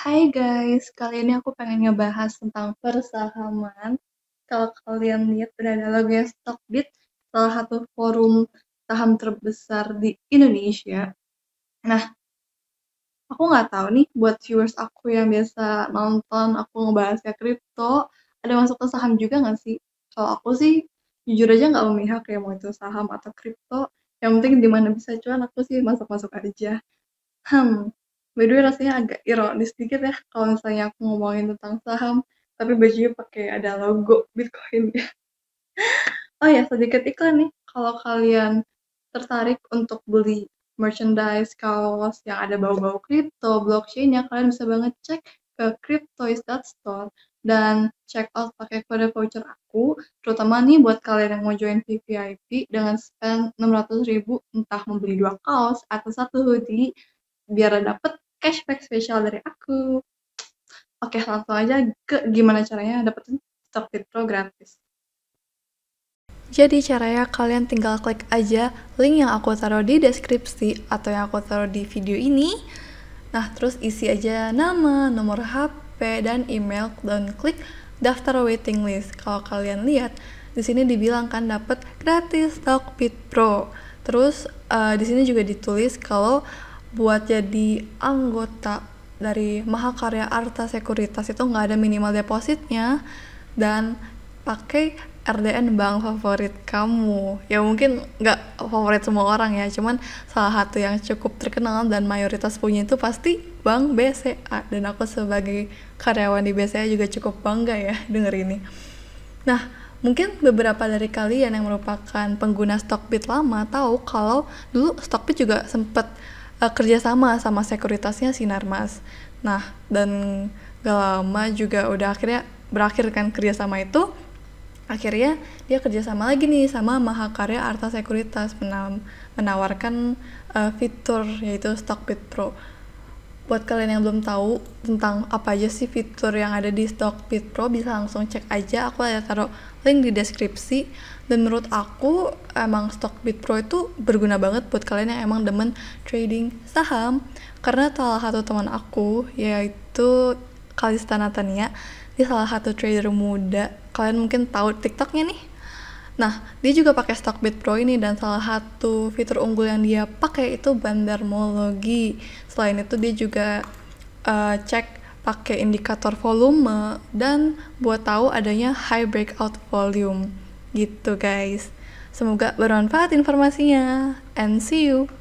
Hai guys, kali ini aku pengen ngebahas tentang persahaman. Kalau kalian lihat ada logonya Stockbit, salah satu forum saham terbesar di Indonesia. Nah, aku nggak tahu nih buat viewers aku yang biasa nonton aku ngebahasnya kripto, ada masuk ke saham juga nggak sih? Kalau aku sih jujur aja nggak memihak ya mau itu saham atau kripto. Yang penting di mana bisa cuan aku sih masuk-masuk aja. Hmm, By the way rasanya agak ironis sedikit ya kalau misalnya aku ngomongin tentang saham tapi bajunya pakai ada logo Bitcoin ya. oh ya sedikit iklan nih kalau kalian tertarik untuk beli merchandise kaos yang ada bau-bau kripto blockchain ya kalian bisa banget cek ke Store dan check out pakai kode voucher aku terutama nih buat kalian yang mau join VIP dengan spend 600 ribu entah membeli dua kaos atau satu hoodie biar dapet cashback spesial dari aku oke langsung aja ke gimana caranya dapetin stok pro gratis jadi caranya kalian tinggal klik aja link yang aku taruh di deskripsi atau yang aku taruh di video ini. Nah, terus isi aja nama, nomor HP, dan email dan klik daftar waiting list. Kalau kalian lihat, di sini dibilang kan dapat gratis pit Pro. Terus uh, di sini juga ditulis kalau buat jadi anggota dari Mahakarya Arta Sekuritas itu nggak ada minimal depositnya dan pakai RDN bank favorit kamu ya mungkin nggak favorit semua orang ya cuman salah satu yang cukup terkenal dan mayoritas punya itu pasti bank BCA dan aku sebagai karyawan di BCA juga cukup bangga ya denger ini nah mungkin beberapa dari kalian yang merupakan pengguna Stockbit lama tahu kalau dulu Stockbit juga sempet uh, kerjasama sama sekuritasnya Sinarmas. Nah, dan gak lama juga udah akhirnya berakhir kan kerjasama itu. Akhirnya dia kerjasama lagi nih sama Mahakarya Arta Sekuritas menawarkan uh, fitur yaitu Stockbit Pro. Buat kalian yang belum tahu tentang apa aja sih fitur yang ada di Stockbit Pro, bisa langsung cek aja. Aku ada taruh link di deskripsi. Dan menurut aku, emang Stockbit Pro itu berguna banget buat kalian yang emang demen trading saham. Karena salah satu teman aku, yaitu Kalista Natania, dia salah satu trader muda. Kalian mungkin tahu TikToknya nih, Nah, dia juga pakai Stockbit Pro ini dan salah satu fitur unggul yang dia pakai itu bandarmologi. Selain itu dia juga uh, cek pakai indikator volume dan buat tahu adanya high breakout volume. Gitu guys. Semoga bermanfaat informasinya and see you.